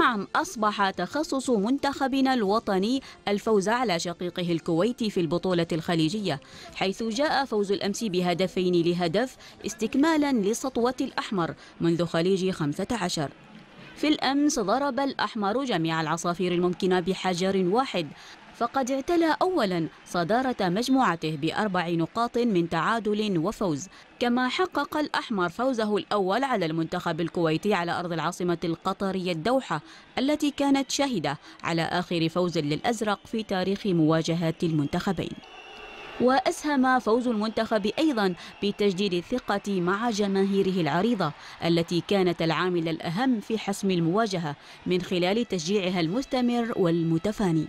نعم أصبح تخصص منتخبنا الوطني الفوز على شقيقه الكويتي في البطولة الخليجية حيث جاء فوز الأمس بهدفين لهدف استكمالا لسطوة الأحمر منذ خليج 15 في الأمس ضرب الأحمر جميع العصافير الممكنة بحجر واحد فقد اعتلى أولا صدارة مجموعته بأربع نقاط من تعادل وفوز كما حقق الأحمر فوزه الأول على المنتخب الكويتي على أرض العاصمة القطرية الدوحة التي كانت شهدة على آخر فوز للأزرق في تاريخ مواجهات المنتخبين وأسهم فوز المنتخب أيضا بتجديد الثقة مع جماهيره العريضة التي كانت العامل الأهم في حسم المواجهة من خلال تشجيعها المستمر والمتفاني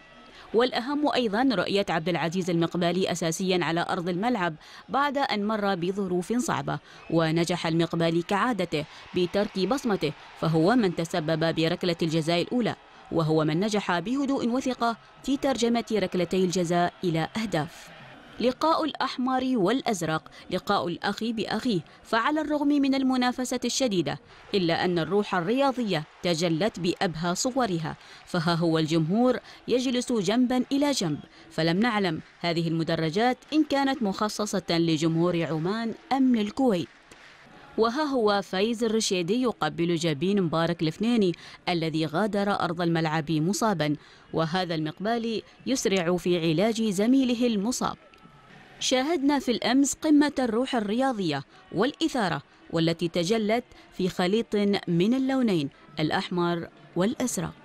والأهم أيضا رؤية عبد العزيز المقبالي أساسيا على أرض الملعب بعد أن مر بظروف صعبة ونجح المقبالي كعادته بترك بصمته فهو من تسبب بركلة الجزاء الأولى وهو من نجح بهدوء وثقة في ترجمة ركلتي الجزاء إلى أهداف لقاء الأحمر والأزرق لقاء الأخ بأخيه فعلى الرغم من المنافسة الشديدة إلا أن الروح الرياضية تجلت بأبهى صورها فها هو الجمهور يجلس جنبا إلى جنب فلم نعلم هذه المدرجات إن كانت مخصصة لجمهور عمان أم للكويت وها هو فايز الرشيدي يقبل جبين مبارك الفنيني الذي غادر أرض الملعب مصابا وهذا المقبال يسرع في علاج زميله المصاب شاهدنا في الأمس قمة الروح الرياضية والإثارة والتي تجلت في خليط من اللونين الأحمر والأزرق